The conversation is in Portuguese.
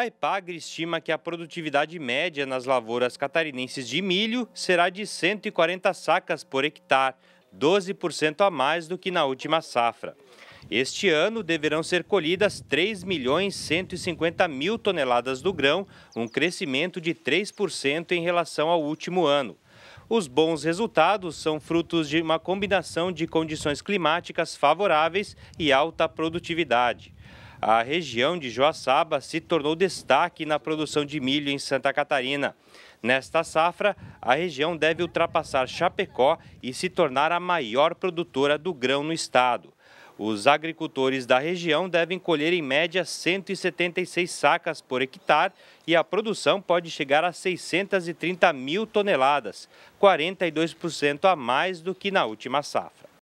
A EPAGRE estima que a produtividade média nas lavouras catarinenses de milho será de 140 sacas por hectare, 12% a mais do que na última safra. Este ano deverão ser colhidas 3 milhões 150 mil toneladas do grão, um crescimento de 3% em relação ao último ano. Os bons resultados são frutos de uma combinação de condições climáticas favoráveis e alta produtividade. A região de Joaçaba se tornou destaque na produção de milho em Santa Catarina. Nesta safra, a região deve ultrapassar Chapecó e se tornar a maior produtora do grão no estado. Os agricultores da região devem colher em média 176 sacas por hectare e a produção pode chegar a 630 mil toneladas, 42% a mais do que na última safra.